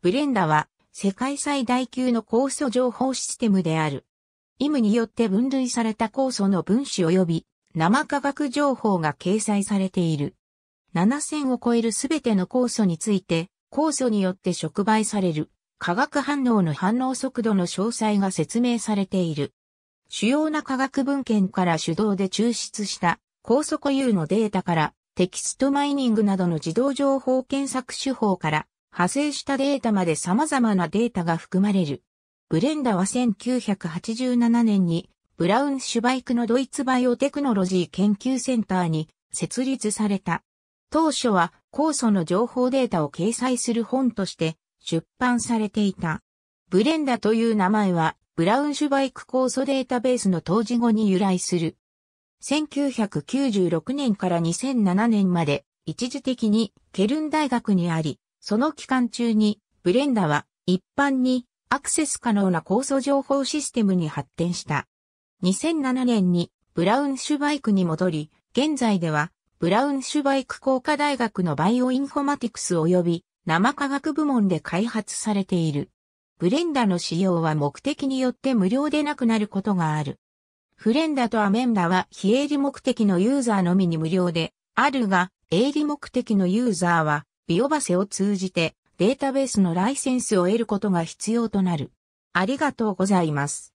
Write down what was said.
ブレンダは世界最大級の酵素情報システムである。イムによって分類された酵素の分子及び生化学情報が掲載されている。7000を超えるすべての酵素について、酵素によって触媒される化学反応の反応速度の詳細が説明されている。主要な科学文献から手動で抽出した酵素固有のデータからテキストマイニングなどの自動情報検索手法から派生したデータまで様々なデータが含まれる。ブレンダは1987年にブラウンシュバイクのドイツバイオテクノロジー研究センターに設立された。当初は酵素の情報データを掲載する本として出版されていた。ブレンダという名前はブラウンシュバイク酵素データベースの当時語に由来する。1996年から2007年まで一時的にケルン大学にあり、その期間中に、ブレンダは一般にアクセス可能な高素情報システムに発展した。2007年にブラウンシュバイクに戻り、現在ではブラウンシュバイク工科大学のバイオインフォマティクス及び生科学部門で開発されている。ブレンダの使用は目的によって無料でなくなることがある。フレンダとアメンダは非営利目的のユーザーのみに無料であるが、営利目的のユーザーはビオバセを通じてデータベースのライセンスを得ることが必要となる。ありがとうございます。